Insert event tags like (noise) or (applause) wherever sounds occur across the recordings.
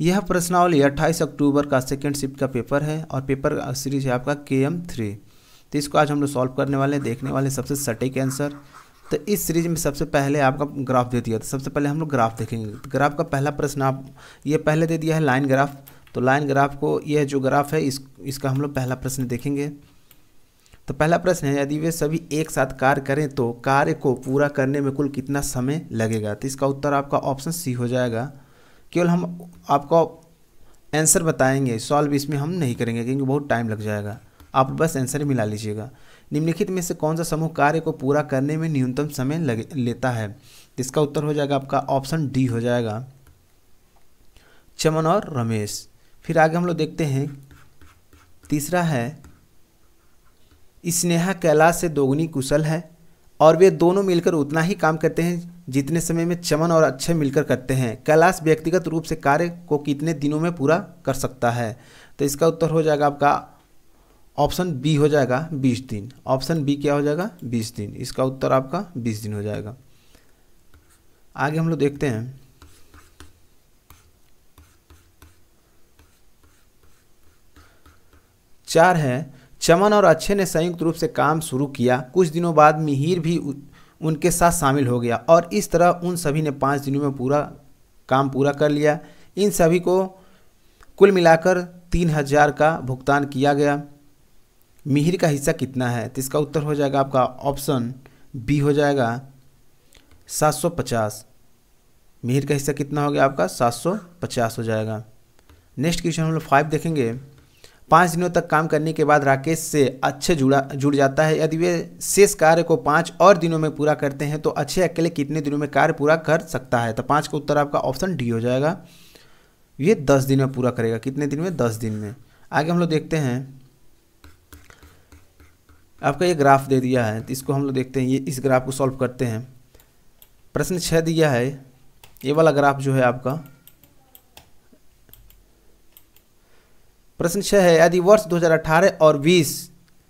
यह प्रश्नावली 28 अक्टूबर का सेकेंड शिफ्ट का पेपर है और पेपर सीरीज है आपका के एम थ्री तो इसको आज हम लोग सॉल्व करने वाले हैं देखने वाले सबसे सटीक आंसर तो इस सीरीज में सबसे पहले आपका ग्राफ दे दिया तो सबसे पहले हम लोग ग्राफ देखेंगे तो ग्राफ का पहला प्रश्न आप ये पहले दे दिया है लाइन ग्राफ तो लाइन ग्राफ को यह जो ग्राफ है इस इसका हम लोग पहला प्रश्न देखेंगे तो पहला प्रश्न है यदि वे सभी एक साथ कार्य करें तो कार्य को पूरा करने में कुल कितना समय लगेगा तो इसका उत्तर आपका ऑप्शन सी हो जाएगा केवल हम आपको आंसर बताएंगे सॉल्व इसमें हम नहीं करेंगे क्योंकि बहुत टाइम लग जाएगा आप बस आंसर मिला लीजिएगा निम्नलिखित में से कौन सा समूह कार्य को पूरा करने में न्यूनतम समय लगे लेता है इसका उत्तर हो जाएगा आपका ऑप्शन डी हो जाएगा चमन और रमेश फिर आगे हम लोग देखते हैं तीसरा है स्नेहा कैलाश से दोगुनी कुशल है और वे दोनों मिलकर उतना ही काम करते हैं जितने समय में चमन और अक्षय मिलकर करते हैं कैलाश व्यक्तिगत रूप से कार्य को कितने दिनों में पूरा कर सकता है तो इसका उत्तर हो जाएगा आपका ऑप्शन बी हो जाएगा बीस दिन ऑप्शन बी क्या हो जाएगा बीस दिन इसका उत्तर आपका बीस दिन हो जाएगा आगे हम लोग देखते हैं चार है चमन और अच्छे ने संयुक्त रूप से काम शुरू किया कुछ दिनों बाद मिहिर भी उनके साथ शामिल हो गया और इस तरह उन सभी ने पाँच दिनों में पूरा काम पूरा कर लिया इन सभी को कुल मिलाकर तीन हज़ार का भुगतान किया गया मिहिर का हिस्सा कितना है तो इसका उत्तर हो जाएगा आपका ऑप्शन बी हो जाएगा सात सौ पचास मिहिर का हिस्सा कितना हो गया आपका सात सौ पचास हो जाएगा नेक्स्ट क्वेश्चन हम लोग फाइव देखेंगे पाँच दिनों तक काम करने के बाद राकेश से अच्छे जुड़ा जुड़ जाता है यदि वे शेष कार्य को पाँच और दिनों में पूरा करते हैं तो अच्छे अकेले कितने दिनों में कार्य पूरा कर सकता है तो पाँच का उत्तर आपका ऑप्शन डी हो जाएगा ये दस दिन में पूरा करेगा कितने दिन में दस दिन में आगे हम लोग देखते हैं आपका ये ग्राफ दे दिया है तो इसको हम लोग देखते हैं ये इस ग्राफ को सॉल्व करते हैं प्रश्न छः दिया है ये वाला ग्राफ जो है आपका प्रश्न छः है यदि वर्ष 2018 और 20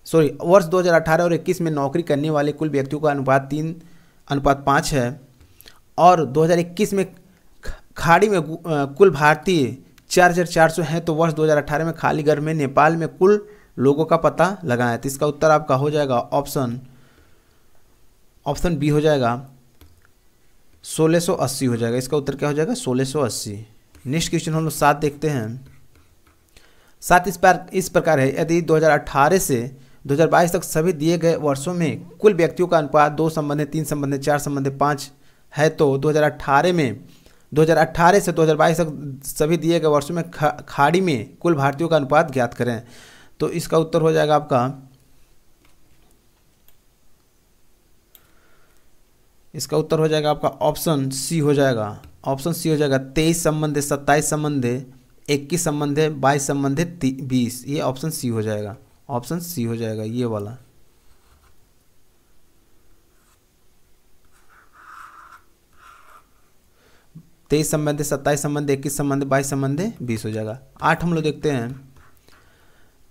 सॉरी वर्ष 2018 और 21 में नौकरी करने वाले कुल व्यक्तियों का अनुपात तीन अनुपात पाँच है और 2021 में खाड़ी में कुल भारतीय चार हज़ार चार सौ हैं तो वर्ष 2018 में खाली घर में नेपाल में कुल लोगों का पता लगाए तो इसका उत्तर आपका हो जाएगा ऑप्शन ऑप्शन बी हो जाएगा सोलह सौ अस्सी हो जाएगा इसका उत्तर क्या हो जाएगा सोलह सौ अस्सी नेक्स्ट क्वेश्चन हम लोग सात देखते हैं साथ इस पर इस प्रकार है यदि 2018 से 2022 तक सभी दिए गए वर्षों में कुल व्यक्तियों का अनुपात दो संबंध तीन संबंध चार संबंध पाँच है तो 2018 में 2018 से 2022 तक सभी दिए गए वर्षों में खा, खाड़ी में कुल भारतीयों का अनुपात ज्ञात करें तो इसका उत्तर हो जाएगा आपका इसका उत्तर हो जाएगा आपका ऑप्शन सी हो जाएगा ऑप्शन सी हो जाएगा तेईस संबंध सत्ताईस संबंध इक्कीस संबंध है बाईस संबंध है बीस ये ऑप्शन सी हो जाएगा ऑप्शन सी हो जाएगा ये वाला तेईस संबंध सत्ताईस संबंध इक्कीस संबंध बाईस संबंध बीस हो जाएगा आठ हम लोग देखते हैं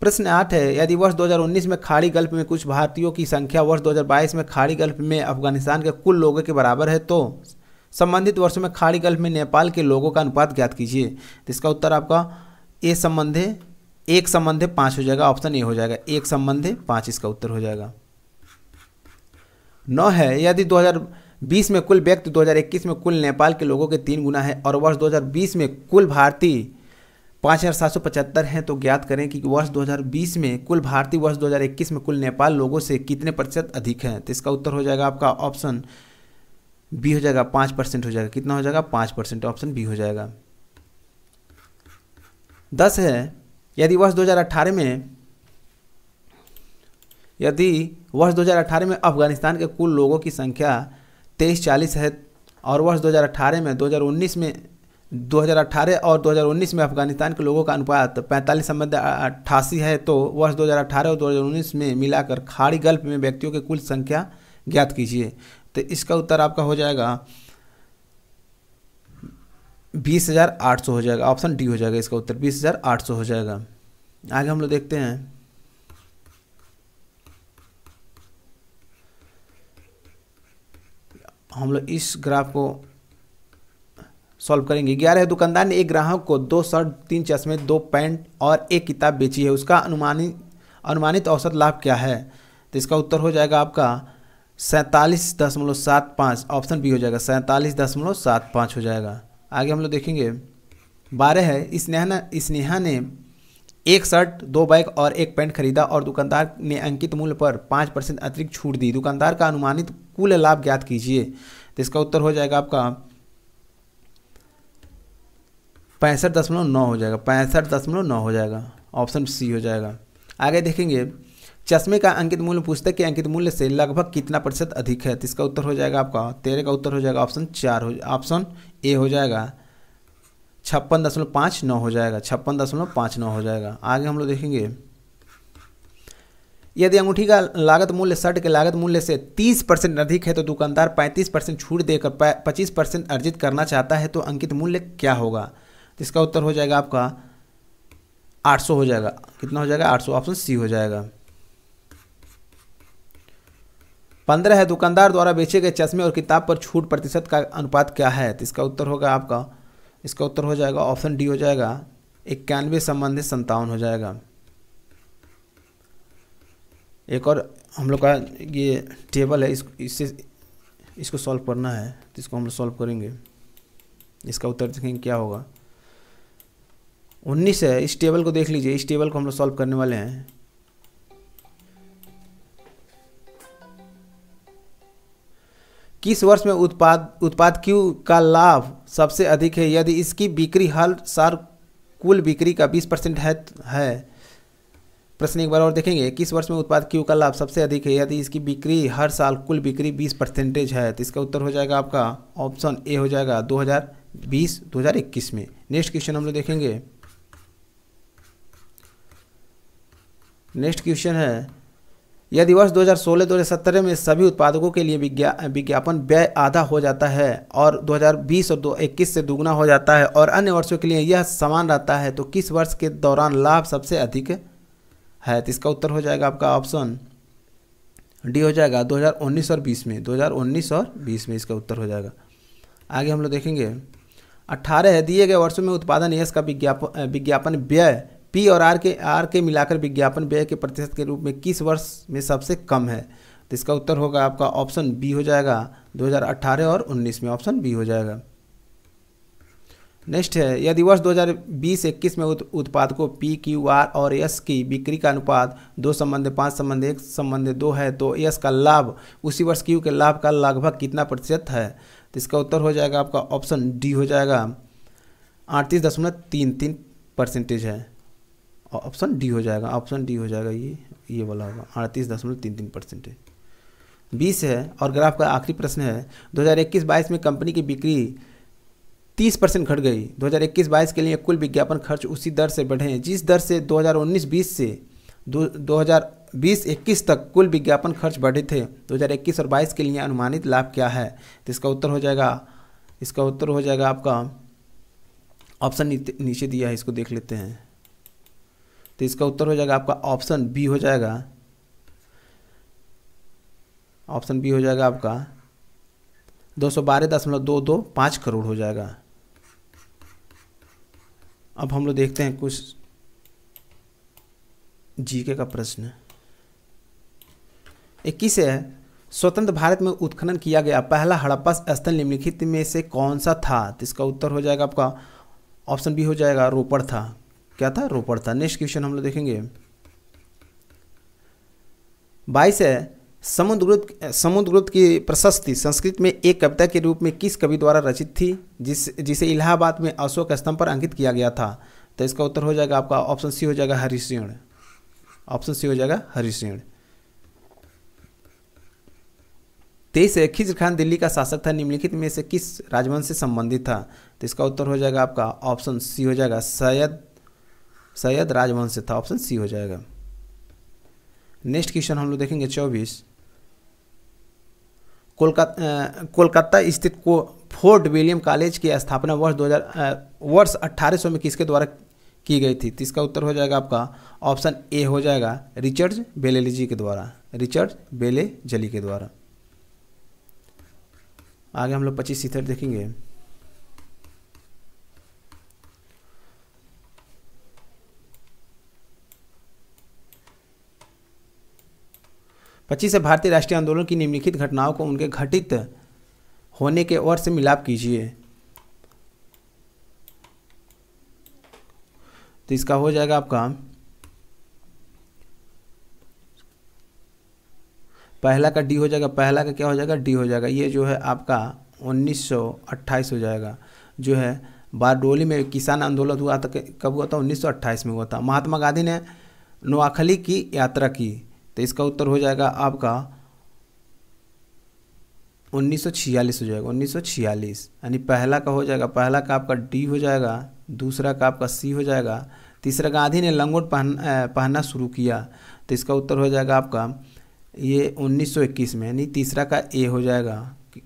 प्रश्न आठ है यदि वर्ष 2019 में खाड़ी गल्फ में कुछ भारतीयों की संख्या वर्ष 2022 में खाड़ी गल्फ में अफगानिस्तान के कुल लोगों के बराबर है तो संबंधित वर्षों में खाड़ी गल्फ में नेपाल के लोगों का अनुपात ज्ञात कीजिए तो इसका उत्तर आपका ए संबंध है एक संबंध है पाँच हो जाएगा ऑप्शन ए हो जाएगा एक संबंध है पाँच इसका उत्तर हो जाएगा नौ है यदि 2020 में कुल व्यक्ति 2021 में कुल नेपाल के लोगों के तीन गुना है और वर्ष 2020 में कुल भारतीय पाँच हज़ार सात सौ पचहत्तर हैं तो ज्ञात करें कि वर्ष 2020 में कुल भारतीय वर्ष 2021 में कुल नेपाल लोगों से कितने प्रतिशत अधिक हैं तो इसका उत्तर हो जाएगा आपका ऑप्शन बी हो जाएगा पाँच परसेंट हो जाएगा कितना हो जाएगा पाँच परसेंट ऑप्शन बी हो जाएगा दस है यदि वर्ष 2018 में यदि वर्ष 2018 में अफगानिस्तान के कुल लोगों की संख्या तेईस चालीस है और वर्ष 2018 में 2019 में 2018 और 2019 में अफगानिस्तान के लोगों का अनुपात पैंतालीस संबंध अट्ठासी है तो वर्ष 2018 और 2019 में मिलाकर खाड़ी गल्फ में व्यक्तियों की कुल संख्या ज्ञात कीजिए तो इसका उत्तर आपका हो जाएगा बीस हज़ार आठ सौ हो जाएगा ऑप्शन डी हो जाएगा इसका उत्तर बीस हज़ार आठ सौ हो जाएगा आगे हम लोग देखते हैं हम लोग इस ग्राफ को सॉल्व करेंगे ग्यारह दुकानदार ने एक ग्राहक को दो शर्ट तीन चश्मे दो पैंट और एक किताब बेची है उसका अनुमानित अनुमानित औसत लाभ क्या है तो इसका उत्तर हो जाएगा आपका सैंतालीस दशमलव सात पाँच ऑप्शन बी हो जाएगा सैंतालीस दशमलव सात पाँच हो जाएगा आगे हम लोग देखेंगे बारह है स्नेहा स्नेहा ने एक शर्ट दो बैग और एक पैंट खरीदा और दुकानदार ने अंकित मूल्य पर पाँच परसेंट अतिरिक्त छूट दी दुकानदार का अनुमानित कुल लाभ ज्ञात कीजिए तो इसका उत्तर हो जाएगा आपका पैंसठ दशमलव नौ हो जाएगा पैंसठ दशमलव नौ हो जाएगा ऑप्शन सी हो जाएगा आगे देखेंगे चश्मे का अंकित मूल्य पुस्तक के अंकित मूल्य से लगभग कितना प्रतिशत अधिक है इसका उत्तर हो जाएगा आपका तेरह का उत्तर हो जाएगा ऑप्शन चार हो ऑप्शन ए हो जाएगा छप्पन दशमलव पाँच नौ हो जाएगा छप्पन दशमलव पाँच नौ हो जाएगा आगे हम लोग देखेंगे यदि अंगूठी का लागत मूल्य शर्ट के लागत मूल्य से 30 परसेंट अधिक है तो दुकानदार 35 परसेंट छूट देकर 25 परसेंट अर्जित करना चाहता है तो अंकित मूल्य क्या होगा तो इसका उत्तर हो जाएगा आपका 800 हो जाएगा कितना हो जाएगा 800 ऑप्शन सी हो जाएगा पंद्रह है दुकानदार द्वारा बेचे गए चश्मे और किताब पर छूट प्रतिशत का अनुपात क्या है तो इसका उत्तर होगा आपका इसका उत्तर हो जाएगा ऑप्शन डी हो जाएगा इक्यानवे संबंधित संतावन हो जाएगा एक और हम लोग का ये टेबल है इस इससे इसको सॉल्व करना है तो इसको हम लोग सॉल्व करेंगे इसका उत्तर देखेंगे क्या होगा उन्नीस है इस टेबल को देख लीजिए इस टेबल को हम लोग सॉल्व करने वाले हैं किस वर्ष में उत्पाद उत्पाद क्यू का लाभ सबसे अधिक है यदि इसकी बिक्री हर साल कुल बिक्री का 20 परसेंट है, तो है प्रश्न एक बार और देखेंगे किस वर्ष में उत्पाद क्यू का लाभ सबसे अधिक है यदि इसकी बिक्री हर साल कुल बिक्री 20 परसेंटेज है तो इसका उत्तर हो जाएगा आपका ऑप्शन ए हो जाएगा 2020 2021 में नेक्स्ट क्वेश्चन हम लोग देखेंगे नेक्स्ट क्वेश्चन है यदि वर्ष 2016-2017 में सभी उत्पादकों के लिए विज्ञा विज्ञापन व्यय आधा हो जाता है और 2020 और 2021 से दुगना हो जाता है और अन्य वर्षों के लिए यह समान रहता है तो किस वर्ष के दौरान लाभ सबसे अधिक है तो इसका उत्तर हो जाएगा आपका ऑप्शन डी हो जाएगा 2019 और 20 में 2019 और 20 में इसका उत्तर हो जाएगा आगे हम लोग देखेंगे अट्ठारह है दिए गए वर्षों में उत्पादन यश का विज्ञापन विज्ञापन व्यय पी और आर के आर के मिलाकर विज्ञापन व्यय के प्रतिशत के रूप में किस वर्ष में सबसे कम है तो इसका उत्तर होगा आपका ऑप्शन बी हो जाएगा 2018 और 19 में ऑप्शन बी हो जाएगा नेक्स्ट है यदि वर्ष 2020-21 में उत्पादकों पी क्यू आर और एस की बिक्री का अनुपात दो संबंध पाँच संबंध एक संबंध दो है तो एस का लाभ उसी वर्ष क्यू के लाभ का लगभग कितना प्रतिशत है तो इसका उत्तर हो जाएगा आपका ऑप्शन डी हो जाएगा अड़तीस दशमलव तीन तीन परसेंटेज है ऑप्शन डी हो जाएगा ऑप्शन डी हो जाएगा ये ये वाला होगा अड़तीस दशमलव तीन तीन है बीस है और ग्राफ का आखिरी प्रश्न है 2021-22 में कंपनी की बिक्री 30 परसेंट घट गई 2021-22 के लिए कुल विज्ञापन खर्च उसी दर से बढ़े हैं जिस दर से 2019-20 से दो हज़ार तक कुल विज्ञापन खर्च बढ़े थे 2021 और 22 के लिए अनुमानित लाभ क्या है तो इसका उत्तर हो जाएगा इसका उत्तर हो जाएगा आपका ऑप्शन नीचे दिया है इसको देख लेते हैं तो इसका उत्तर हो जाएगा आपका ऑप्शन बी हो जाएगा ऑप्शन बी हो जाएगा आपका दो सौ बारह दशमलव दो दो पाँच करोड़ हो जाएगा अब हम लोग देखते हैं कुछ जीके का प्रश्न इक्कीस है स्वतंत्र भारत में उत्खनन किया गया पहला हड़प्पा स्थल निम्नलिखित में से कौन सा था तो इसका उत्तर हो जाएगा आपका ऑप्शन बी हो जाएगा रोपड़ था क्या था रोपड़ था नेक्स्ट क्वेश्चन हम लोग देखेंगे बाईस है समुद्रगुप्त समुद्रगुप्त की प्रशस्ति संस्कृत में एक कविता के रूप में किस कवि द्वारा रचित थी जिस जिसे इलाहाबाद में अशोक स्तंभ पर अंकित किया गया था तो इसका उत्तर हो जाएगा आपका ऑप्शन सी हो जाएगा हरिश्रेण ऑप्शन सी हो जाएगा हरिश्रेण तेईस है खिज खान दिल्ली का शासक था निम्नलिखित में से किस राजवंश से संबंधित था तो इसका उत्तर हो जाएगा आपका ऑप्शन सी हो जाएगा सैयद सैयद राजवंश से था ऑप्शन सी हो जाएगा नेक्स्ट क्वेश्चन हम लोग देखेंगे चौबीस कोलकाता कोलकाता स्थित को फोर्ट विलियम कॉलेज की स्थापना वर्ष 2000 वर्ष 1800 में किसके द्वारा की गई थी तो इसका उत्तर हो जाएगा आपका ऑप्शन ए हो जाएगा रिचर्ड बेलेलीजी के द्वारा रिचर्ड बेले जली के द्वारा आगे हम लोग पच्चीस सीथर देखेंगे पच्चीस से भारतीय राष्ट्रीय आंदोलन की निम्नलिखित घटनाओं को उनके घटित होने के और से मिलाप कीजिए तो इसका हो जाएगा आपका पहला का डी हो जाएगा पहला का क्या हो जाएगा डी हो जाएगा ये जो है आपका 1928 हो जाएगा जो है बारडोली में किसान आंदोलन हुआ था कब हुआ था 1928 में हुआ था महात्मा गांधी ने नोआखली की यात्रा की तो इसका उत्तर हो जाएगा आपका 1946 हो जाएगा 1946 यानी पहला का हो जाएगा पहला का आपका डी हो जाएगा दूसरा का आपका सी हो जाएगा तीसरा गांधी ने लंगोट पहन पहनना शुरू किया तो इसका उत्तर हो जाएगा आपका ये 1921 में यानी तीसरा का ए हो जाएगा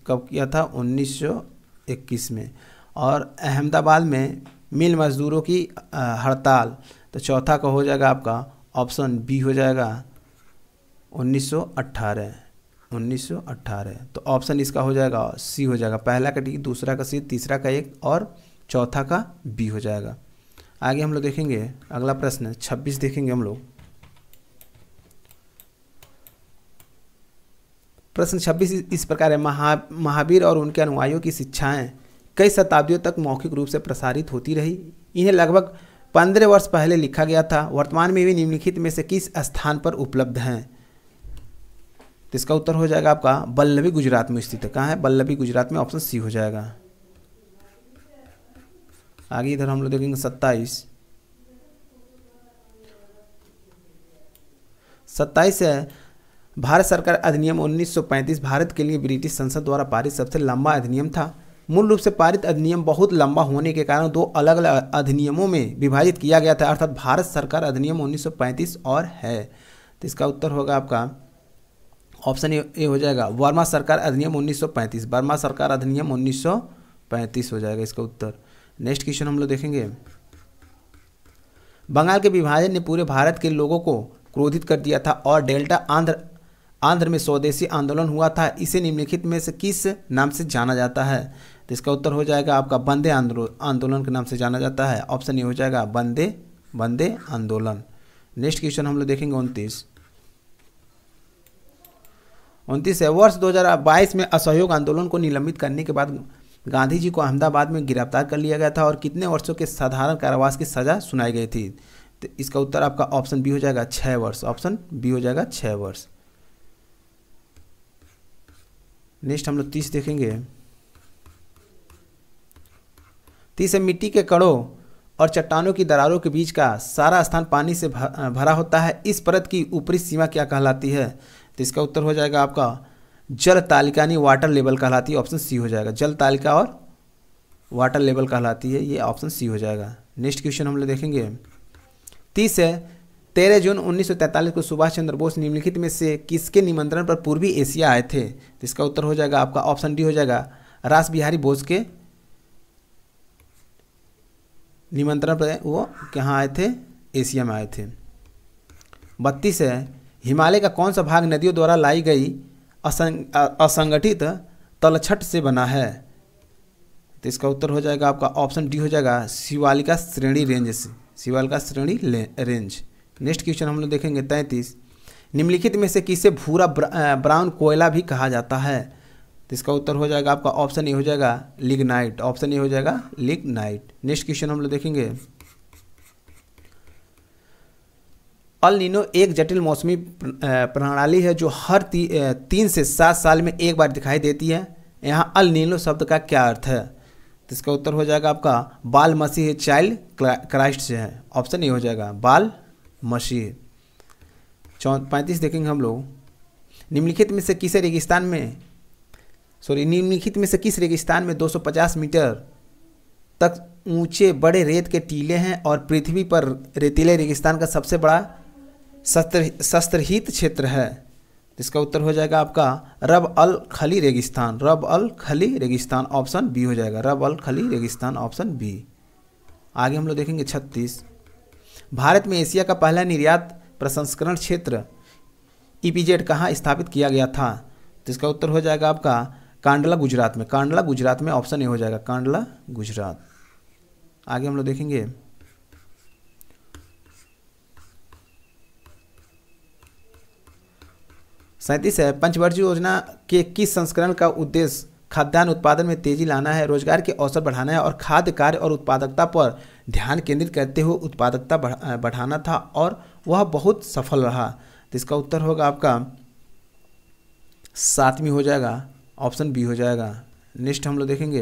कब किया था 1921 में और अहमदाबाद में मिल मजदूरों की हड़ताल तो चौथा का हो जाएगा आपका ऑप्शन बी हो जाएगा 1918 तो ऑप्शन इसका हो जाएगा सी हो जाएगा पहला का डी दूसरा का सी तीसरा का एक और चौथा का बी हो जाएगा आगे हम लोग देखेंगे अगला प्रश्न 26 देखेंगे हम लोग प्रश्न 26 इस प्रकार है महा महावीर और उनके अनुयायियों की शिक्षाएं कई शताब्दियों तक मौखिक रूप से प्रसारित होती रही इन्हें लगभग पंद्रह वर्ष पहले लिखा गया था वर्तमान में भी निम्नलिखित में से किस स्थान पर उपलब्ध हैं तो इसका उत्तर हो जाएगा आपका बल्लभी गुजरात में स्थित है कहाँ है बल्लभी गुजरात में ऑप्शन सी हो जाएगा आगे इधर हम लोग देखेंगे सत्ताईस सत्ताईस है भारत सरकार अधिनियम 1935 भारत के लिए ब्रिटिश संसद द्वारा पारित सबसे लंबा अधिनियम था मूल रूप से पारित अधिनियम बहुत लंबा होने के कारण दो अलग अलग अधिनियमों में विभाजित किया गया था अर्थात भारत सरकार अधिनियम 1935 और है तो इसका उत्तर होगा आपका ऑप्शन ए हो जाएगा वर्मा सरकार अधिनियम 1935 वर्मा सरकार अधिनियम 1935 हो जाएगा इसका उत्तर नेक्स्ट क्वेश्चन हम लोग देखेंगे बंगाल के विभाजन ने पूरे भारत के लोगों को क्रोधित कर दिया था और डेल्टा आंध्र आंध्र में स्वदेशी आंदोलन हुआ था इसे निम्नलिखित में से किस नाम से जाना जाता है तो इसका उत्तर हो जाएगा आपका बंदे आंदोलन के नाम से जाना जाता है ऑप्शन ये हो जाएगा बंदे बंदे आंदोलन नेक्स्ट क्वेश्चन हम लोग देखेंगे उनतीस उनतीस है वर्ष 2022 में असहयोग आंदोलन को निलंबित करने के बाद गांधी जी को अहमदाबाद में गिरफ्तार कर लिया गया था और कितने वर्षों के साधारण कारावास की सजा सुनाई गई थी तो इसका उत्तर आपका ऑप्शन बी हो जाएगा छः वर्ष ऑप्शन बी हो जाएगा छः वर्ष नेक्स्ट हम लोग तीस देखेंगे तीस है मिट्टी के कड़ों और चट्टानों की दरारों के बीच का सारा स्थान पानी से भरा होता है इस परत की ऊपरी सीमा क्या कहलाती है तो इसका उत्तर हो जाएगा आपका जल तालिका यानी वाटर लेवल कहलाती है ऑप्शन सी हो जाएगा जल तालिका और वाटर लेवल कहलाती है ये ऑप्शन सी हो जाएगा नेक्स्ट क्वेश्चन हम लोग देखेंगे तीस है तेरह जून 1943 को सुभाष चंद्र बोस निम्नलिखित में से किसके निमंत्रण पर पूर्वी एशिया आए थे तो इसका उत्तर हो जाएगा आपका ऑप्शन डी हो जाएगा रास बिहारी बोस के निमंत्रण पर वो कहाँ आए थे एशिया में आए थे बत्तीस है हिमालय का कौन सा भाग नदियों द्वारा लाई गई असंग असंगठित तलछट से बना है तो इसका उत्तर हो जाएगा आपका ऑप्शन डी हो जाएगा शिवालिका श्रेणी रेंज से शिवालिका श्रेणी रेंज नेक्स्ट क्वेश्चन हम लोग देखेंगे तैंतीस निम्नलिखित में से किसे भूरा ब्राउन कोयला भी कहा जाता है तो इसका उत्तर हो जाएगा आपका ऑप्शन ए हो जाएगा लिगनाइट ऑप्शन ए हो जाएगा लिगनाइट नेक्स्ट क्वेश्चन हम लोग देखेंगे अल नीनो एक जटिल मौसमी प्रणाली है जो हर ती, तीन से सात साल में एक बार दिखाई देती है यहाँ अल नीनो शब्द का क्या अर्थ है तो इसका उत्तर हो जाएगा आपका बाल मसीह चाइल्ड क्राइस्ट से है ऑप्शन ये हो जाएगा बाल मसीह चौ पैंतीस देखेंगे हम लोग निम्नलिखित में से किस रेगिस्तान में सॉरी निम्नलिखित में से किस रेगिस्तान में 250 मीटर तक ऊंचे बड़े रेत के टीले हैं और पृथ्वी पर रेतीले रेगिस्तान का सबसे बड़ा शस्त्र शस्त्रहित क्षेत्र है इसका उत्तर हो जाएगा आपका रब अल खली रेगिस्तान रब अल खली रेगिस्तान ऑप्शन बी हो जाएगा रब अल खली रेगिस्तान ऑप्शन बी आगे हम लोग देखेंगे छत्तीस भारत में एशिया का पहला निर्यात प्रसंस्करण क्षेत्र ईपीजेड e कहाँ स्थापित किया गया था तो इसका उत्तर हो जाएगा आपका कांडला गुजरात में कांडला गुजरात में ऑप्शन ए हो जाएगा कांडला गुजरात आगे हम लोग देखेंगे सैंतीस है पंचवर्षीय योजना के किस संस्करण का उद्देश्य खाद्यान्न उत्पादन में तेजी लाना है रोजगार के अवसर बढ़ाना है और खाद्य कार्य और उत्पादकता पर ध्यान केंद्रित करते हुए उत्पादकता बढ़ाना था और वह बहुत सफल रहा तो इसका उत्तर होगा आपका सातवीं हो जाएगा ऑप्शन बी हो जाएगा नेक्स्ट हम लोग देखेंगे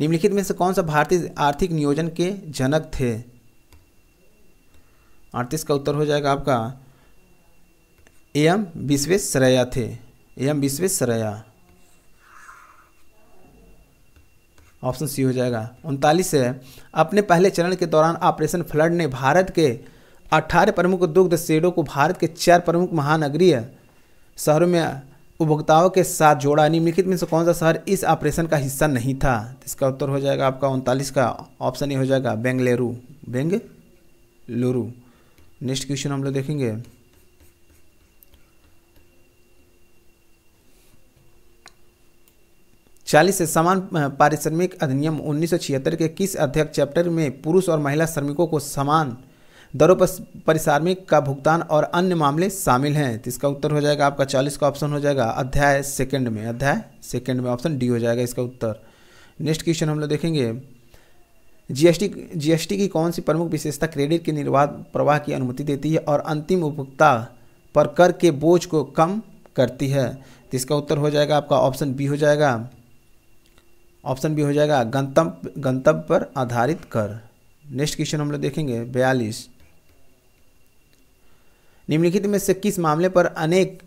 निम्नलिखित में से कौन सा भारतीय आर्थिक नियोजन के जनक थे अड़तीस का उत्तर हो जाएगा आपका एम विश्वेश्वरया थे एम विश्वेश्वरैया ऑप्शन सी हो जाएगा उनतालीस है अपने पहले चरण के दौरान ऑपरेशन फ्लड ने भारत के 18 प्रमुख दुग्ध शेडों को भारत के चार प्रमुख महानगरीय शहरों में उपभोक्ताओं के साथ जोड़ा निम्नलिखित में से कौन सा शहर इस ऑपरेशन का हिस्सा नहीं था इसका उत्तर हो जाएगा आपका उनतालीस का ऑप्शन ये हो जाएगा बेंगलुरु बेंगलुरु नेक्स्ट क्वेश्चन हम लोग देखेंगे चालीस समान पारिश्रमिक अधिनियम 1976 के किस अध्यक्ष चैप्टर में पुरुष और महिला श्रमिकों को समान दरों पर पारिश्रमिक का भुगतान और अन्य मामले शामिल हैं तो इसका उत्तर हो जाएगा आपका चालीस का ऑप्शन हो जाएगा अध्याय सेकंड में अध्याय सेकंड में ऑप्शन डी हो जाएगा इसका उत्तर नेक्स्ट क्वेश्चन हम लोग देखेंगे जीएसटी जीएसटी की कौन सी प्रमुख विशेषता क्रेडिट के निर्वाध प्रवाह की अनुमति देती है और अंतिम उपभोक्ता पर कर के बोझ को कम करती है तो इसका उत्तर हो जाएगा आपका ऑप्शन बी हो जाएगा ऑप्शन भी हो जाएगा गंतव्य गंतव्य पर आधारित कर नेक्स्ट क्वेश्चन हम लोग देखेंगे बयालीस निम्नलिखित में से किस मामले पर अनेक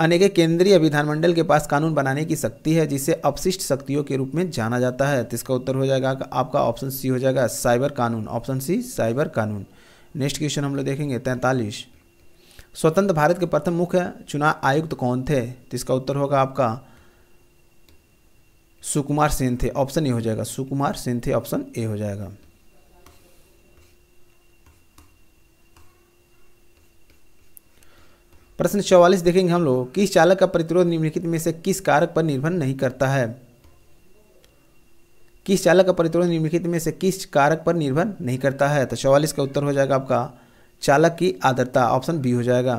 अनेक केंद्रीय विधानमंडल के पास कानून बनाने की शक्ति है जिसे अपशिष्ट शक्तियों के रूप में जाना जाता है तो इसका उत्तर हो जाएगा आपका ऑप्शन सी हो जाएगा साइबर कानून ऑप्शन सी साइबर कानून नेक्स्ट क्वेश्चन हम लोग देखेंगे तैंतालीस स्वतंत्र भारत के प्रथम मुख्य चुनाव आयुक्त कौन थे तो इसका उत्तर होगा आपका सुकुमार सेन थे ऑप्शन ए हो जाएगा सुकुमार सेन थे ऑप्शन ए हो जाएगा प्रश्न चौवालीस देखेंगे हम लोग किस चालक का प्रतिरोध निम्नलिखित में से किस कारक पर निर्भर नहीं करता है किस चालक का प्रतिरोध निम्नलिखित में से किस कारक पर निर्भर नहीं करता है तो चौवालीस का उत्तर हो जाएगा आपका चालक की आदरता ऑप्शन बी हो जाएगा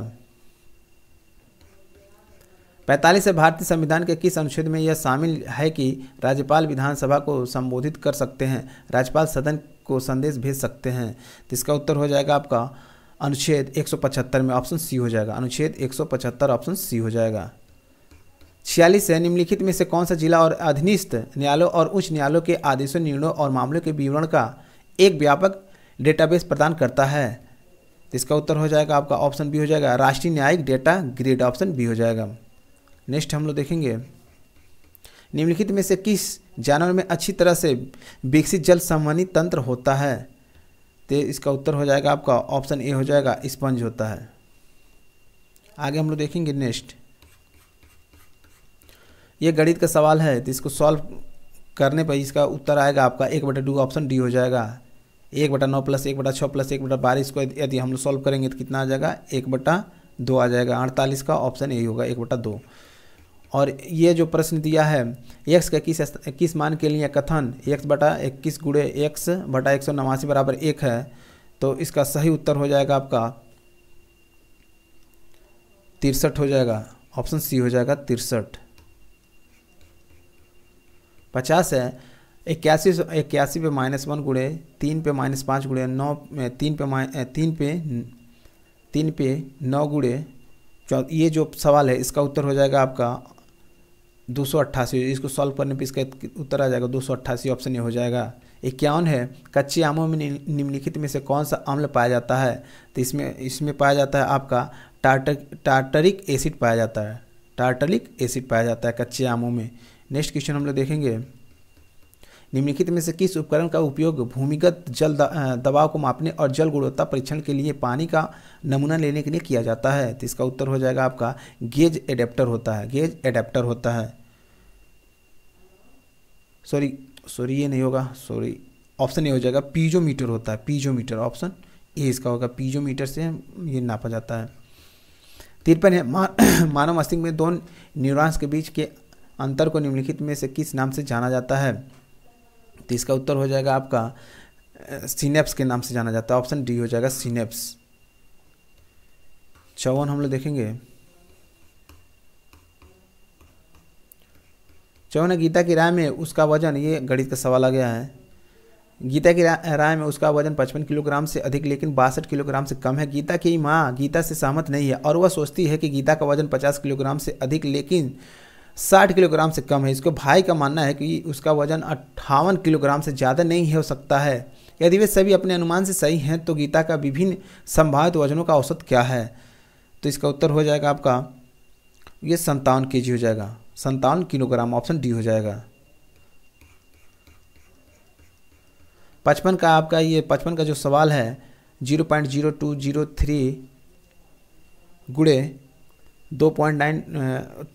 पैंतालीस भारतीय संविधान के किस अनुच्छेद में यह शामिल है कि राज्यपाल विधानसभा को संबोधित कर सकते हैं राज्यपाल सदन को संदेश भेज सकते हैं तो इसका उत्तर हो जाएगा आपका अनुच्छेद 175 में ऑप्शन सी हो जाएगा अनुच्छेद 175 ऑप्शन सी हो जाएगा छियालीस है निम्नलिखित में से कौन सा जिला और अधीनस्थ न्यायालयों और उच्च न्यायालयों के आदेशों निर्णयों और मामलों के विवरण का एक व्यापक डेटाबेस प्रदान करता है इसका उत्तर हो जाएगा आपका ऑप्शन बी हो जाएगा राष्ट्रीय न्यायिक डेटा ग्रेड ऑप्शन बी हो जाएगा नेक्स्ट हम लोग देखेंगे निम्नलिखित में से किस जानवर में अच्छी तरह से विकसित जल संवहनी तंत्र होता है तो इसका उत्तर हो जाएगा आपका ऑप्शन ए हो जाएगा स्पंज होता है आगे हम लोग देखेंगे नेक्स्ट ये गणित का सवाल है तो इसको सॉल्व करने पर इसका उत्तर आएगा आपका एक बटा टू ऑप्शन डी हो जाएगा एक बटा नौ प्लस एक बटा छः प्लस एक बटा बारह इसको यदि हम लोग सॉल्व करेंगे तो कितना आ जाएगा एक बटा दो आ जाएगा अड़तालीस का ऑप्शन ए होगा एक बटा दो और ये जो प्रश्न दिया है एक्स का किस किस मान के लिए कथन एक्स बटा इक्कीस गुड़े एक्स बटा एक सौ नवासी बराबर एक है तो इसका सही उत्तर हो जाएगा आपका तिरसठ हो जाएगा ऑप्शन सी हो जाएगा तिरसठ पचास है इक्यासी इक्यासी पे माइनस वन गुड़े तीन पे माइनस पाँच गुड़े नौ तीन पे माइ तीन पे तीन पे नौ गुड़े ये जो सवाल है इसका उत्तर हो जाएगा आपका दो सौ अट्ठासी इसको सॉल्व करने पे इसका उत्तर आ जाएगा दो सौ अट्ठासी ऑप्शन ये हो जाएगा इक्यावन है कच्चे आमों में निम्नलिखित में से कौन सा अम्ल पाया जाता है तो इसमें इसमें पाया जाता है आपका टार्टर टार्टरिक एसिड पाया जाता है टार्टरिक एसिड पाया जाता है कच्चे आमों में नेक्स्ट क्वेश्चन हम लोग देखेंगे निम्नलिखित में से किस उपकरण का उपयोग भूमिगत जल दबाव को मापने और जल गुणवत्ता परीक्षण के लिए पानी का नमूना लेने के लिए किया जाता है तो इसका उत्तर हो जाएगा आपका गेज एडेप्टर होता है गेज एडेप्टर होता है सॉरी सॉरी ये नहीं होगा सॉरी ऑप्शन ये हो जाएगा पीजोमीटर होता है पीजोमीटर ऑप्शन ए इसका होगा पीजोमीटर से ये नापा जाता है तिरपन है मा, (coughs) मानव मस्तिष्क में दो न्यूरॉन्स के बीच के अंतर को निम्नलिखित में से किस नाम से जाना जाता है तो इसका उत्तर हो जाएगा आपका सीनेप्स के नाम से जाना जाता है ऑप्शन डी हो जाएगा सीनेप्स चौवन हम लोग देखेंगे चौवन गीता की राय में उसका वजन ये गणित का सवाल आ गया है गीता की राय में उसका वजन पचपन किलोग्राम से अधिक लेकिन बासठ किलोग्राम से कम है गीता की माँ गीता से सहमत नहीं है और वह सोचती है कि गीता का वजन पचास किलोग्राम से अधिक लेकिन 60 किलोग्राम से कम है इसको भाई का मानना है कि उसका वजन अट्ठावन किलोग्राम से ज़्यादा नहीं हो सकता है यदि वे सभी अपने अनुमान से सही हैं तो गीता का विभिन्न संभावित वजनों का औसत क्या है तो इसका उत्तर हो जाएगा आपका ये संतावन के हो जाएगा संतावन किलोग्राम ऑप्शन डी हो जाएगा पचपन का आपका ये पचपन का जो सवाल है zero point zero two zero three गुड़े दो पॉइंट नाइन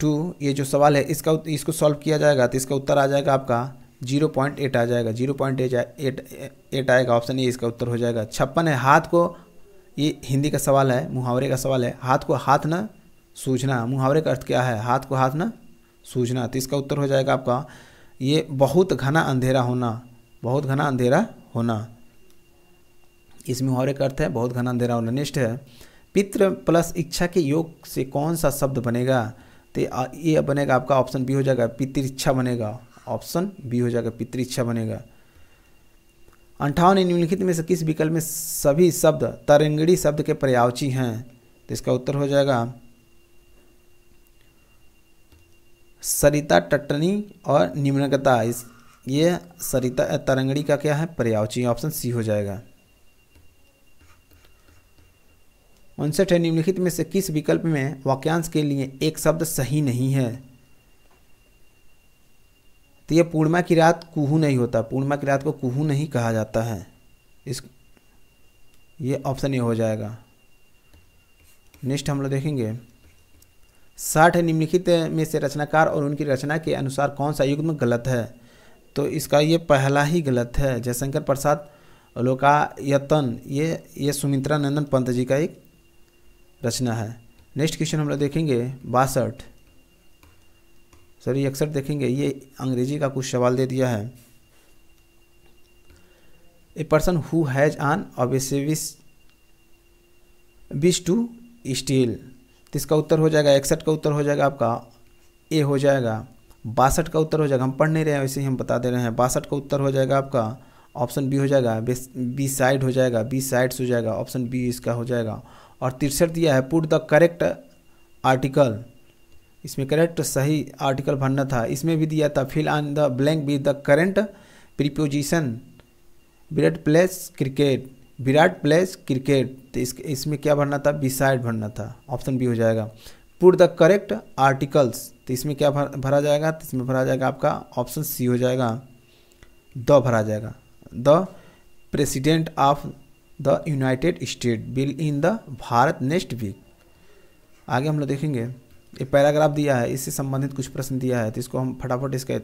टू ये जो सवाल है इसका इसको सॉल्व किया जाएगा तो इसका उत्तर आ जाएगा आपका जीरो पॉइंट एट आ जाएगा जीरो पॉइंट एट एट आएगा ऑप्शन ए इसका उत्तर हो जाएगा छप्पन है हाथ को ये हिंदी का सवाल है मुहावरे का सवाल है हाथ को हाथ न सूझना मुहावरे का अर्थ क्या है हाथ को हाथ न सूझना तो इसका उत्तर हो जाएगा आपका ये बहुत घना अंधेरा होना बहुत घना अंधेरा होना इस मुहावरे का अर्थ है बहुत घना अंधेरा होना नेक्स्ट है पित्र प्लस इच्छा के योग से कौन सा शब्द बनेगा तो ये बनेगा आपका ऑप्शन बी हो जाएगा पितृच्छा बनेगा ऑप्शन बी हो जाएगा पितृच्छा बनेगा अंठावन निम्नलिखित में से किस विकल्प में सभी शब्द तरंगड़ी शब्द के पर्यावची हैं तो इसका उत्तर हो जाएगा सरिता टटनी और निम्नगता इस ये सरिता तरंगड़ी का क्या है पर्यावची ऑप्शन सी हो जाएगा उनसठ है निम्नलिखित में से किस विकल्प में वाक्यांश के लिए एक शब्द सही नहीं है तो यह पूर्णिमा की रात कुहू नहीं होता पूर्णिमा की रात को कुहू नहीं कहा जाता है इस ये ऑप्शन ये हो जाएगा नेक्स्ट हम लोग देखेंगे साठ निम्नलिखित में से रचनाकार और उनकी रचना के अनुसार कौन सा युग्म गलत है तो इसका ये पहला ही गलत है जयशंकर प्रसाद लोकायतन ये ये सुमित्रा नंदन पंत जी का एक रचना है नेक्स्ट क्वेश्चन हम लोग देखेंगे बासठ सॉरी अक्सर देखेंगे ये अंग्रेजी का कुछ सवाल दे दिया है a person who has an obvious wish to steal तो इसका उत्तर हो जाएगा इकसठ का उत्तर हो जाएगा आपका ए हो जाएगा बासठ का उत्तर हो जाएगा हम पढ़ नहीं रहे हैं वैसे ही हम बता दे रहे हैं बासठ का उत्तर हो जाएगा आपका ऑप्शन बी हो जाएगा बी साइड हो जाएगा बी साइड्स हो जाएगा ऑप्शन बी इसका हो जाएगा और तिरसठ दिया है पुट द करेक्ट आर्टिकल इसमें करेक्ट सही आर्टिकल भरना था इसमें भी दिया था fill on the blank with the current preposition Virat plays cricket Virat plays cricket तो इस इसमें क्या भरना था बी साइड भरना था ऑप्शन बी हो जाएगा पुट द करेक्ट आर्टिकल्स तो इसमें क्या भर, भरा जाएगा तो इसमें भरा जाएगा आपका ऑप्शन सी हो जाएगा द भरा जाएगा the president of the United State bill in the Bharat next week आगे हम लोग देखेंगे ये पैराग्राफ दिया है इससे संबंधित कुछ प्रश्न दिया है तो इसको हम फटाफट इसका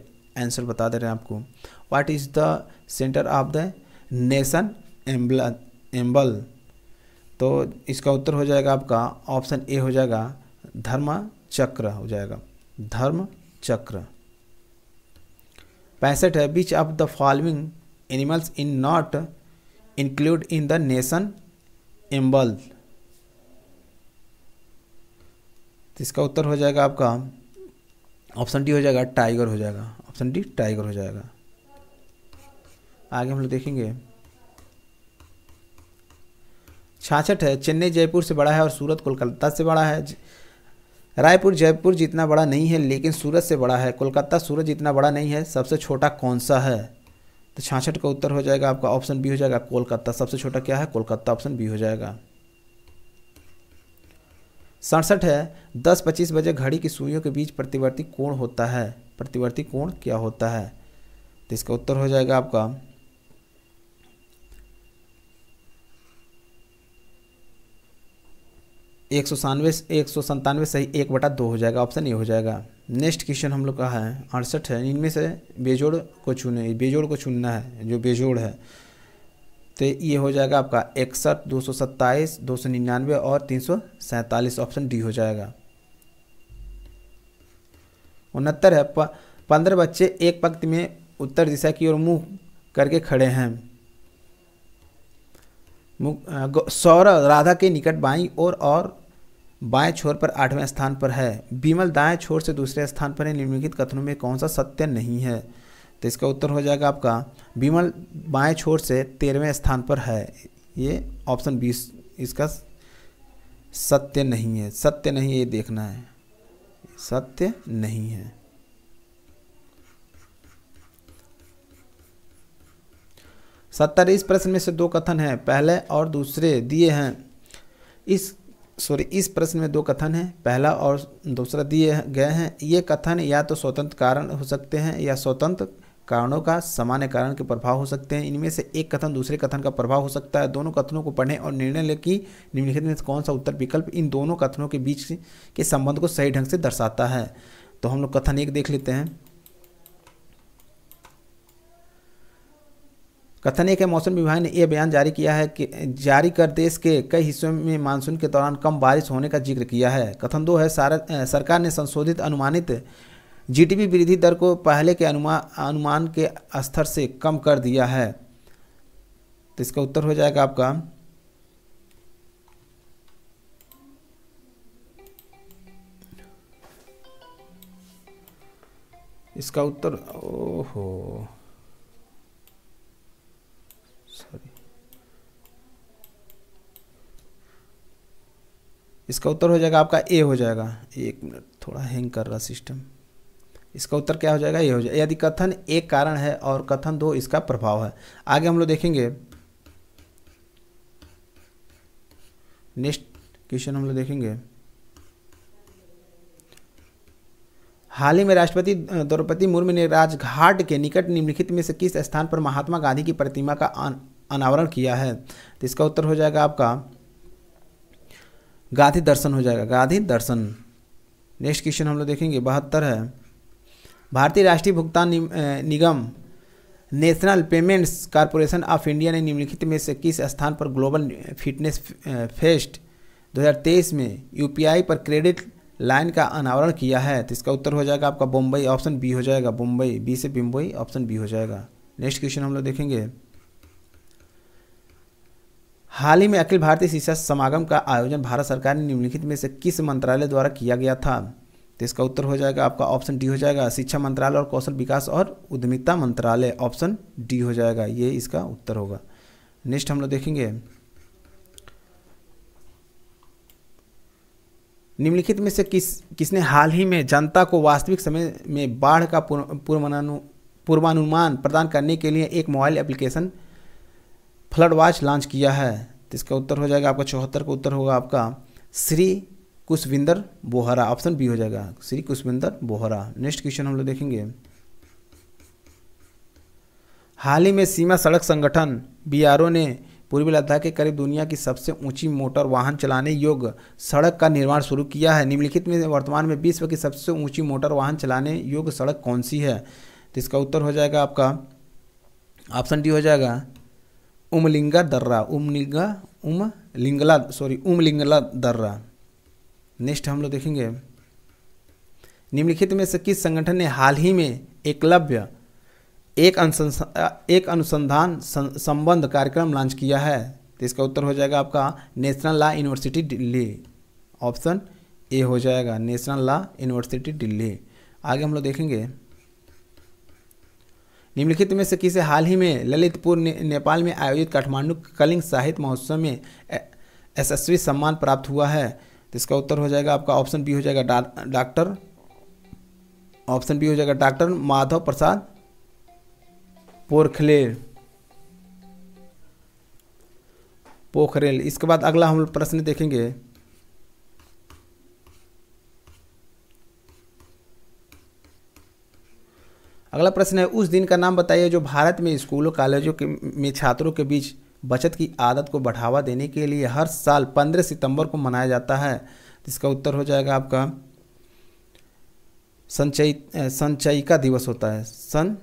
आंसर बता दे रहे हैं आपको what is the centre of the nation emblem emblem तो इसका उत्तर हो जाएगा आपका ऑप्शन ए हो जाएगा धर्म चक्र हो जाएगा धर्म चक्र पैंसठ है which of the following animals in not include in the nation emblem तो इसका उत्तर हो जाएगा आपका ऑप्शन डी हो जाएगा टाइगर हो जाएगा ऑप्शन डी टाइगर हो जाएगा आगे हम लोग देखेंगे छाछठ है चेन्नई जयपुर से बड़ा है और सूरत कोलकाता से बड़ा है रायपुर जयपुर जितना बड़ा नहीं है लेकिन सूरत से बड़ा है कोलकाता सूरत जितना बड़ा नहीं है सबसे छोटा कौन सा है तो छाछठ का उत्तर हो जाएगा आपका ऑप्शन बी हो जाएगा कोलकाता सबसे छोटा क्या है कोलकाता ऑप्शन बी हो जाएगा सड़सठ है दस पच्चीस बजे घड़ी की सुइयों के बीच प्रतिवर्ती कोण होता है प्रतिवर्ती कोण क्या होता है तो इसका उत्तर हो जाएगा आपका एक सौ सानवे एक सौ संतानवे सही एक बटा दो हो जाएगा ऑप्शन ए हो जाएगा नेक्स्ट क्वेश्चन हम लोग का है अड़सठ है इनमें से बेजोड़ को चुने बेजोड़ को चुनना है जो बेजोड़ है तो ये हो जाएगा आपका इकसठ दो सौ सत्ताईस दो सौ निन्यानवे और तीन सौ सैंतालीस ऑप्शन डी हो जाएगा उनहत्तर है पंद्रह बच्चे एक पंक्ति में उत्तर दिशा की ओर मुंह करके खड़े हैं सौरभ राधा के निकट बाई और और बाएं छोर पर आठवें स्थान पर है बीमल दाएं छोर से दूसरे स्थान पर है निम्नलिखित कथनों में कौन सा सत्य नहीं है तो इसका उत्तर हो जाएगा आपका बीमल बाएं छोर से तेरहवें स्थान पर है ये ऑप्शन बीस इसका सत्य नहीं है सत्य नहीं ये देखना है सत्य नहीं है सत्तर इस प्रश्न में से दो कथन हैं पहले और दूसरे दिए हैं इस सॉरी इस प्रश्न में दो कथन हैं पहला और दूसरा दिए गए हैं ये कथन या तो स्वतंत्र कारण हो सकते हैं या स्वतंत्र कारणों का सामान्य कारण के प्रभाव हो सकते हैं इनमें से एक कथन दूसरे कथन का प्रभाव हो सकता है दोनों कथनों को पढ़ें और निर्णय लें कि निम्नलिखित में कौन सा उत्तर विकल्प इन दोनों कथनों के बीच के संबंध को सही ढंग से दर्शाता है तो हम लोग कथन एक देख लेते हैं कथन एक है मौसम विभाग ने यह बयान जारी किया है कि जारी कर देश के कई हिस्सों में मानसून के दौरान कम बारिश होने का जिक्र किया है कथन दो है सरकार ने संशोधित अनुमानित जीडीपी वृद्धि दर को पहले के अनुमा अनुमान के स्तर से कम कर दिया है तो इसका उत्तर हो जाएगा आपका इसका उत्तर ओहो सॉरी इसका उत्तर हो जाएगा आपका ए हो जाएगा एक मिनट थोड़ा हैंग कर रहा सिस्टम इसका उत्तर क्या हो जाएगा ए हो जाएगा यदि कथन एक कारण है और कथन दो इसका प्रभाव है आगे हम लोग देखेंगे नेक्स्ट क्वेश्चन हम लोग देखेंगे हाल ही में राष्ट्रपति द्रौपदी मुर्मू ने राजघाट के निकट निम्नलिखित में से किस स्थान पर महात्मा गांधी की प्रतिमा का अनावरण किया है तो इसका उत्तर हो जाएगा आपका गांधी दर्शन हो जाएगा गांधी दर्शन नेक्स्ट क्वेश्चन हम लोग देखेंगे बहत्तर है भारतीय राष्ट्रीय भुगतान नि, निगम National Payments Corporation of India ने निम्नलिखित में से किस स्थान पर ग्लोबल फिटनेस फेस्ट 2023 में यूपीआई पर क्रेडिट लाइन का अनावरण किया है तो इसका उत्तर हो जाएगा आपका बम्बई ऑप्शन बी हो जाएगा बम्बई बी से बिम्बई ऑप्शन बी हो जाएगा नेक्स्ट क्वेश्चन हम लोग देखेंगे हाल ही में अखिल भारतीय शिक्षा समागम का आयोजन भारत सरकार ने निम्नलिखित में से किस मंत्रालय द्वारा किया गया था तो इसका उत्तर हो जाएगा आपका ऑप्शन डी हो जाएगा शिक्षा मंत्रालय और कौशल विकास और उद्यमिता मंत्रालय ऑप्शन डी हो जाएगा ये इसका उत्तर होगा नेक्स्ट हम लोग देखेंगे निम्नलिखित में से किस किसने हाल ही में जनता को वास्तविक समय में बाढ़ का पूर्वानु पूर्वानुमान प्रदान करने के लिए एक mobile application Flood Watch launch किया है तो इसका उत्तर हो जाएगा आपका चौहत्तर का उत्तर होगा आपका श्री कुशविंदर बोहरा ऑप्शन बी हो जाएगा श्री कुशविंदर बोहरा नेक्स्ट क्वेश्चन हम लोग देखेंगे हाल ही में सीमा सड़क संगठन बी ने पूर्वी लद्दाख के करीब दुनिया की सबसे ऊंची मोटर वाहन चलाने योग्य सड़क का निर्माण शुरू किया है निम्नलिखित में वर्तमान में विश्व की सबसे ऊंची मोटर वाहन चलाने योग्य सड़क कौन सी है तो इसका उत्तर हो जाएगा आपका ऑप्शन डी हो जाएगा उमलिंगा दर्रा उमलिंगा उमलिंगला सॉरी उमलिंगला दर्रा नेक्स्ट हम लोग देखेंगे निम्नलिखित में से किस संगठन ने हाल ही में एकलव्य एक एक अनुसंधान संबंध कार्यक्रम लॉन्च किया है तो इसका उत्तर हो जाएगा आपका National Law University Delhi option A हो जाएगा नेशनल लॉ यूनिवर्सिटी दिल्ली आगे हम लोग देखेंगे निम्नलिखित में से किसे हाल ही में ललितपुर ने, नेपाल में आयोजित काठमांडू कलिंग साहित्य महोत्सव में यशस्वी सम्मान प्राप्त हुआ है तो इसका उत्तर हो जाएगा आपका ऑप्शन बी हो जाएगा डॉक्टर ऑप्शन बी हो जाएगा डॉक्टर माधव प्रसाद पोरखलेर पोखरेल इसके बाद अगला हम प्रश्न देखेंगे अगला प्रश्न है उस दिन का नाम बताइए जो भारत में स्कूलों कॉलेजों के में छात्रों के बीच बचत की आदत को बढ़ावा देने के लिए हर साल 15 सितंबर को मनाया जाता है इसका उत्तर हो जाएगा आपका संचय संचयिका दिवस होता है सन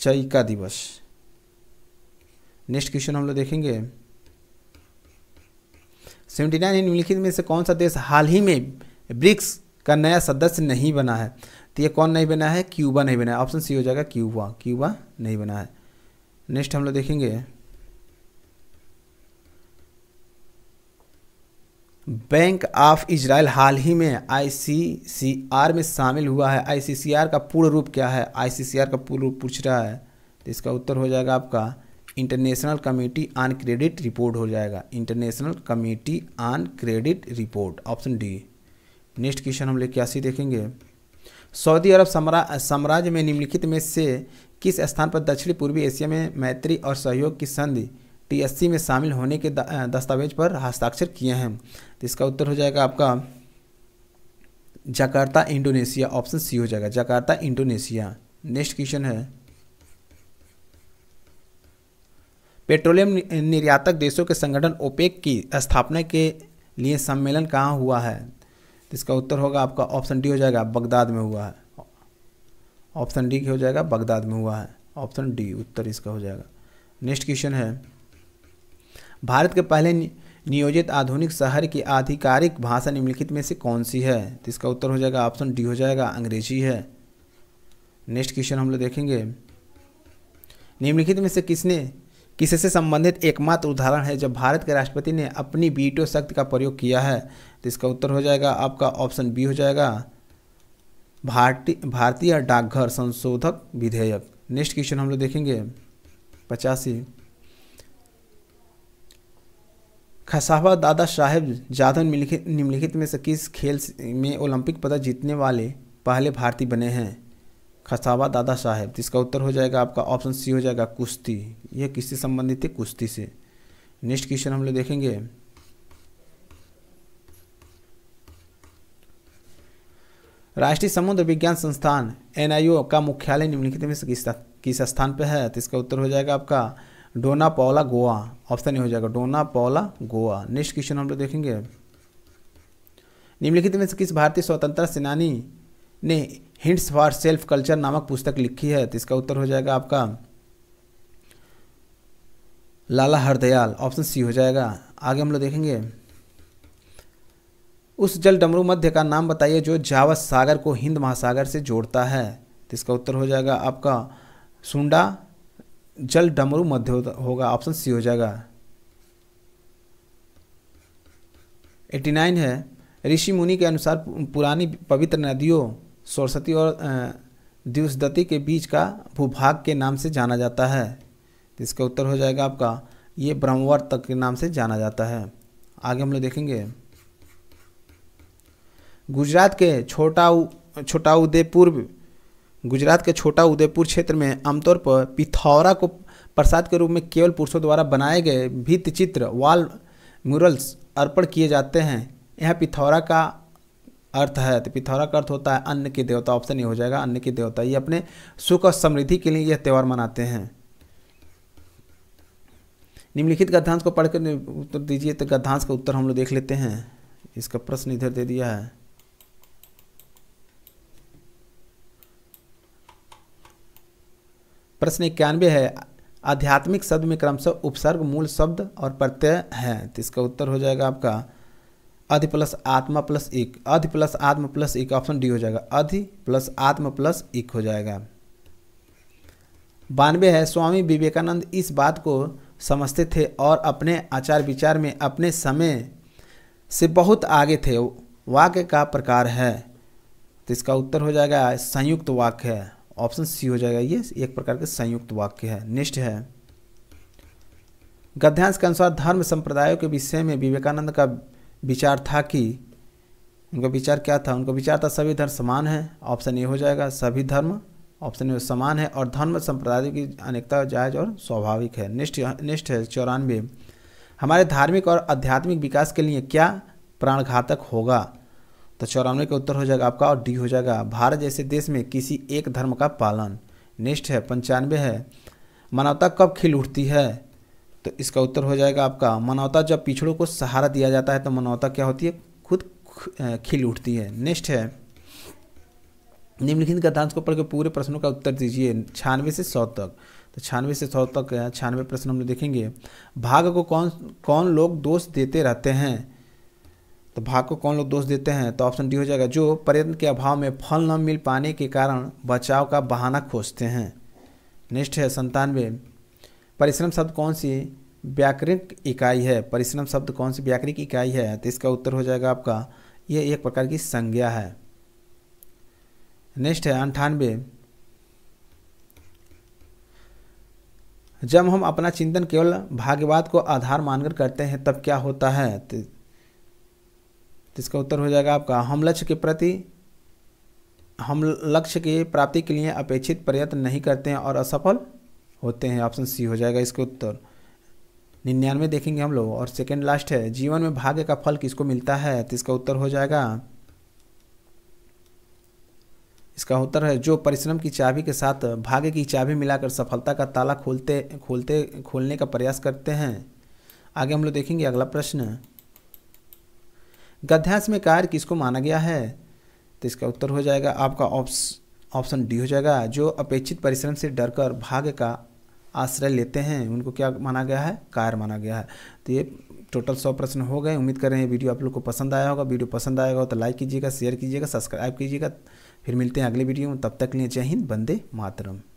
चैका दिवस नेक्स्ट क्वेश्चन हम लोग देखेंगे सेवेंटी नाइन निम्नलिखित में से कौन सा देश हाल ही में ब्रिक्स का नया सदस्य नहीं बना है तो ये कौन नहीं बना है क्यूबा नहीं बना है ऑप्शन सी हो जाएगा क्यूबा क्यूबा नहीं बना है नेक्स्ट हम लोग देखेंगे बैंक ऑफ इसराइल हाल ही में आईसीसीआर में शामिल हुआ है आईसीसीआर का पूर्ण रूप क्या है आईसीसीआर का पूर्ण रूप पूछ रहा है तो इसका उत्तर हो जाएगा आपका International Committee on Credit Report हो जाएगा International Committee on Credit Report option D next question हम लोग इक्यासी देखेंगे सऊदी अरब साम्राज्य में निम्नलिखित में से किस स्थान पर दक्षिणी पूर्वी एशिया में मैत्री और सहयोग की संधि टीएससी में शामिल होने के दस्तावेज पर हस्ताक्षर किए हैं तो इसका उत्तर हो जाएगा आपका जकार्ता इंडोनेशिया ऑप्शन सी हो जाएगा जकार्ता इंडोनेशिया नेक्स्ट क्वेश्चन है पेट्रोलियम निर्यातक देशों के संगठन ओपेक की स्थापना के लिए सम्मेलन कहाँ हुआ है तो इसका उत्तर होगा आपका ऑप्शन डी हो जाएगा बगदाद में हुआ है ऑप्शन डी हो जाएगा बगदाद में हुआ है ऑप्शन डी उत्तर इसका हो जाएगा नेक्स्ट क्वेश्चन है भारत के पहले नियोजित आधुनिक शहर की आधिकारिक भाषा निम्नलिखित में से कौन सी है तो इसका उत्तर हो जाएगा ऑप्शन डी हो जाएगा अंग्रेजी है नेक्स्ट क्वेश्चन हम लोग देखेंगे निम्नलिखित में से किसने किससे संबंधित एकमात्र उदाहरण है जब भारत के राष्ट्रपति ने अपनी बीटो शक्ति का प्रयोग किया है तो इसका उत्तर हो जाएगा आपका ऑप्शन बी हो जाएगा भारती भारतीय डाकघर संशोधक विधेयक नेक्स्ट क्वेश्चन हम लोग देखेंगे पचासी खसाबा दादा साहेब जाधव निम्नलिखित में से किस खेल में ओलंपिक पदक जीतने वाले पहले भारतीय बने हैं खसाबा दादा साहेब जिसका उत्तर हो जाएगा आपका ऑप्शन सी हो जाएगा कुश्ती यह किससे संबंधित है कुश्ती से नेक्स्ट क्वेश्चन हम लोग देखेंगे राष्ट्रीय समुद्र विज्ञान संस्थान एनआईओ का मुख्यालय निम्नलिखित में से किस किस स्थान पर है तो इसका उत्तर हो जाएगा आपका डोना पौला गोवा ऑप्शन ए हो जाएगा डोना पौला गोवा नेक्स्ट क्वेश्चन हम लोग देखेंगे निम्नलिखित में से किस भारतीय स्वतंत्रता सेनानी ने हिंट्स फॉर सेल्फ कल्चर नामक पुस्तक लिखी है तो इसका उत्तर हो जाएगा आपका लाला हरदयाल ऑप्शन सी हो जाएगा आगे हम लोग देखेंगे उस जल डमरू मध्य का नाम बताइए जो जावा सागर को हिंद महासागर से जोड़ता है तो इसका उत्तर हो जाएगा आपका सुंडा जल डमरू मध्य होगा ऑप्शन सी हो जाएगा एटी नाइन है ऋषि मुनि के अनुसार पुरानी पवित्र नदियों सरस्वती और दिवसदती के बीच का भूभाग के नाम से जाना जाता है इसका उत्तर हो जाएगा आपका ये ब्रह्मवर तक के नाम से जाना जाता है आगे हम लोग देखेंगे गुजरात के छोटा छोटाउदेपुर गुजरात के छोटा उदयपुर क्षेत्र में आमतौर पर पिथौरा को प्रसाद के रूप में केवल पुरुषों द्वारा बनाए गए भित्त चित्र वाल म्यूरल्स अर्पण किए जाते हैं यह पिथौरा का अर्थ है तो पिथौरा का अर्थ होता है अन्न के देवता ऑप्शन ये हो जाएगा अन्न के देवता ये अपने सुख और समृद्धि के लिए यह त्यौहार मनाते हैं निम्नलिखित गद्यांश को पढ़कर उत्तर दीजिए तो गद्यांश का उत्तर हम लोग देख लेते हैं इसका प्रश्न इधर दे दिया है प्रश्न इक्यानवे है आध्यात्मिक शब्द में क्रमशः उपसर्ग मूल शब्द और प्रत्यय हैं तो इसका उत्तर हो जाएगा आपका अधि प्लस आत्मा प्लस एक अधि प्लस आत्मा प्लस एक ऑप्शन डी हो जाएगा अधि प्लस आत्मा प्लस एक हो जाएगा बानवे है स्वामी विवेकानंद इस बात को समझते थे और अपने आचार विचार में अपने समय से बहुत आगे थे वाक्य का प्रकार है तो इसका उत्तर हो जाएगा संयुक्त वाक्य है ऑप्शन सी हो जाएगा ये एक प्रकार के संयुक्त वाक्य है नेक्स्ट है गद्यांश के अनुसार धर्म संप्रदायों के विषय में विवेकानंद का विचार था कि उनका विचार क्या था उनका विचार था सभी धर्म समान है ऑप्शन ए हो जाएगा सभी धर्म ऑप्शन ए समान है और धर्म संप्रदायों की अनेकता जायज और स्वाभाविक है निष्ठ निष्ठ है चौरानवे हमारे धार्मिक और आध्यात्मिक विकास के लिए क्या प्राणघातक होगा तो चौरानवे का उत्तर हो जाएगा आपका और डी हो जाएगा भारत जैसे देश में किसी एक धर्म का पालन नेक्स्ट है पंचानवे है मानवता कब खिल उठती है तो इसका उत्तर हो जाएगा आपका मानवता जब पिछड़ों को सहारा दिया जाता है तो मानवता क्या होती है खुद खिल उठती है नेक्स्ट है निम्नलिखित गद्धांश को पढ़ के पूरे प्रश्नों का उत्तर दीजिए छियानवे से सौ तक तो छियानवे से सौ तक छियानवे प्रश्न हम लोग देखेंगे भाग को कौन कौन लोग दोष देते रहते हैं तो भाग को कौन लोग दोष देते हैं तो ऑप्शन डी हो जाएगा जो प्रयत्न के अभाव में फल न मिल पाने के कारण बचाव का बहाना खोजते हैं नेक्स्ट है संतानवे परिश्रम शब्द कौन सी व्याकरणिक इकाई है परिश्रम शब्द कौन सी व्याकरणिक इकाई है तो इसका उत्तर हो जाएगा आपका यह एक प्रकार की संज्ञा है नेक्स्ट है अंठानवे जब हम अपना चिंतन केवल भाग्यवाद को आधार मानकर करते हैं तब क्या होता है तो तो इसका उत्तर हो जाएगा आपका हम लक्ष्य के प्रति हम लक्ष्य के प्राप्ति के लिए अपेक्षित प्रयत्न नहीं करते हैं और असफल होते हैं ऑप्शन सी हो जाएगा इसका उत्तर निन्यानवे देखेंगे हम लोग और सेकेंड लास्ट है जीवन में भाग्य का फल किसको मिलता है तो इसका उत्तर हो जाएगा इसका उत्तर है जो परिश्रम की चाबी के साथ भाग्य की चाबी मिलाकर सफलता का ताला खोलते खोलते खोलने का प्रयास करते हैं आगे हम लोग देखेंगे अगला प्रश्न गध्यांश में कार्य किसको माना गया है तो इसका उत्तर हो जाएगा आपका ऑप्शन डी हो जाएगा जो अपेक्षित परिश्रम से डरकर भाग्य का आश्रय लेते हैं उनको क्या माना गया है कार्य माना गया है तो ये टोटल सौ प्रश्न हो गए उम्मीद कर रहे हैं वीडियो आप लोग को पसंद आया होगा वीडियो पसंद आएगा तो लाइक कीजिएगा शेयर कीजिएगा सब्सक्राइब कीजिएगा फिर मिलते हैं अगले वीडियो में तब तक लिए जय हिंद बंदे मातरम